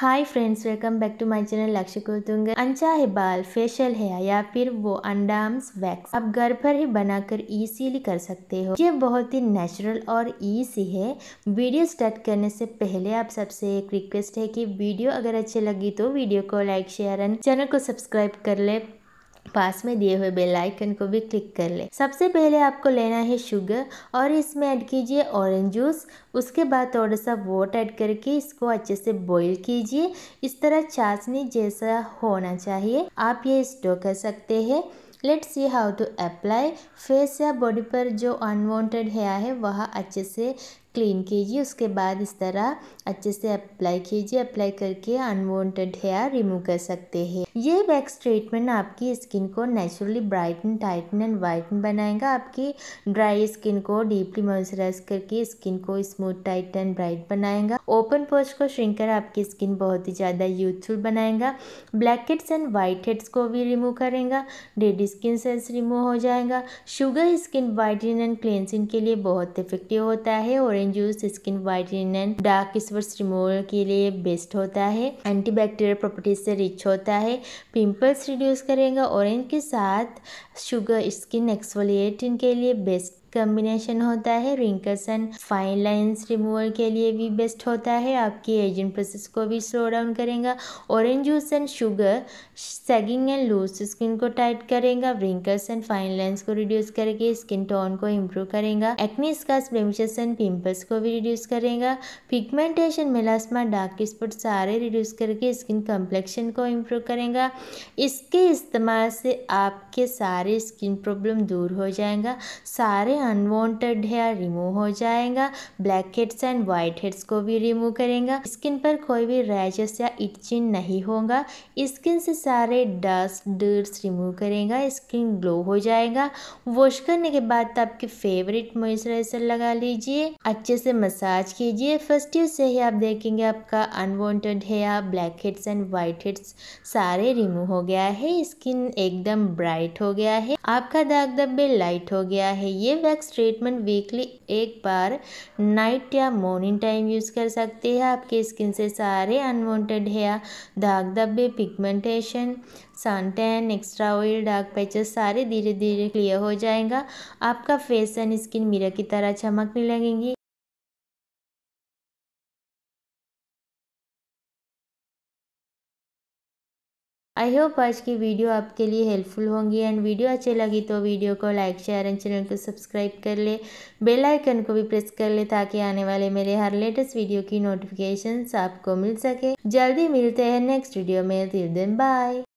hi friends welcome back to my channel Lakshya कुलतुंग अंचा है बाल फेशियल है या फिर वो अंडाम्स वैक्स आप घर पर ही बनाकर इजीली कर सकते हो ये बहुत ही नेचुरल और इजी है वीडियो स्टार्ट करने से पहले आप सबसे एक रिक्वेस्ट है कि वीडियो अगर अच्छी लगी तो वीडियो को लाइक शेयर एंड चैनल को सब्सक्राइब कर ले पास में दिए हुए बेल आइकन को भी क्लिक कर ले सबसे पहले आपको लेना है शुगर और इसमें ऐड कीजिए ऑरेंज जूस उसके बाद थोड़ा सा वोट ऐड करके इसको अच्छे से बॉईल कीजिए इस तरह चाशनी जैसा होना चाहिए आप ये स्टोर कर सकते हैं let see how to apply face या बॉडी पर जो अनवांटेड हेयर है वह अच्छे से क्लीन कीजिए उसके बाद इस तरह अच्छे से अप्लाई कीजिए अप्लाई करके अनवांटेड हेयर रिमूव कर सकते हैं ये वैक्स ट्रीटमेंट आपकी स्किन को naturally brighten tighten and whiten बनाएगा आपकी ड्राई स्किन को डीपली मॉइस्चराइज करके स्किन को स्मूथ टाइट एंड ब्राइट बनाएगा ओपन पोस्ट को श्रिंक कर आपकी स्किन बहुत ही ज़्यादा यूथफुल बनाएगा black heads and white heads को भी रिमूव करेगा डेड स्किन सेल्स रिमूव हो जाएगा sugar skin whitening and cleansing के लिए बहुत इफेक्टिव होता है और orange juice skin whitening and dark spots removal के लिए बेस्ट होता है एंटीबैक्टीरियल प्रॉपर्टीज से रिच होता है पिंपल्स रिड्यूस करेगा ऑरेंज के साथ शुगर स्किन एक्सफोलिएटिंग के लिए बेस्ट कम्बिनेशन होता है wrinkles and fine lines remover के लिए भी बेस्ट होता है आपकी एजिंग प्रोसेस को भी स्लो डाउन करेगा orange juice and sugar sagging and loose skin को टाइट करेगा रिंकल्स एंड फाइन लाइंस को रिड्यूस करके स्किन टोन को इम्प्रूव करेगा acne scars blemishes and pimples को भी रिड्यूस करेगा पिगमेंटेशन मेलास्मा डार्क स्पॉट सारे रिड्यूस करके स्किन कम्प्लेक्शन को इम्प्रूव करेगा इसके इस्तेमाल से आपके सारे स्किन प्रॉब्लम दूर हो जाएगा सारे अनवांटेड हेयर रिमूव हो जाएगा black heads and white heads को भी रिमूव करेगा स्किन पर कोई भी रैजेस या इचिंग नहीं होगा स्किन से सारे डस्ट डर्स रिमूव करेगा स्किन ग्लो हो जाएगा वॉश करने के बाद तो आपके फेवरेट मॉइस्चराइजर लगा लीजिए अच्छे से मसाज कीजिए फर्स्ट यूज से ही आप देखेंगे आपका unwanted hair black heads and white heads सारे रिमूव हो गया है स्किन एकदम ब्राइट हो गया है आपका दाग धब्बे लाइट हो गया है ये कोवैक्स ट्रीटमेंट वीकली एक बार नाइट या मॉर्निंग टाइम यूज़ कर सकते हैं आपके स्किन से सारे अनवांटेड हेयर दाग धब्बे pigmentation suntan extra oil dark patches सारे धीरे धीरे क्लियर हो जाएगा आपका फेस एंड स्किन मिरर की तरह चमकने लगेंगी आई होप आज की वीडियो आपके लिए हेल्पफुल होंगी एंड वीडियो अच्छी लगी तो वीडियो को लाइक शेयर एंड चैनल को सब्सक्राइब कर ले बेल आइकन को भी प्रेस कर ले ताकि आने वाले मेरे हर लेटेस्ट वीडियो की नोटिफिकेशंस आपको मिल सके जल्दी मिलते हैं नेक्स्ट वीडियो में दिन बाय